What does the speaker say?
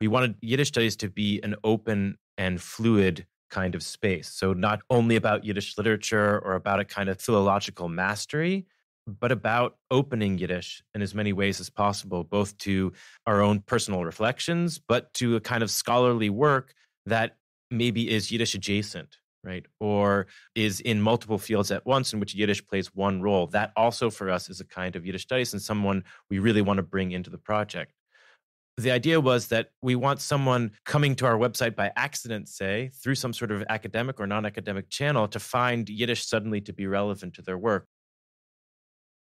we wanted Yiddish studies to be an open and fluid kind of space. So, not only about Yiddish literature or about a kind of philological mastery, but about opening Yiddish in as many ways as possible, both to our own personal reflections, but to a kind of scholarly work that maybe is Yiddish adjacent, right? Or is in multiple fields at once in which Yiddish plays one role. That also for us is a kind of Yiddish studies and someone we really want to bring into the project the idea was that we want someone coming to our website by accident, say, through some sort of academic or non academic channel to find Yiddish suddenly to be relevant to their work.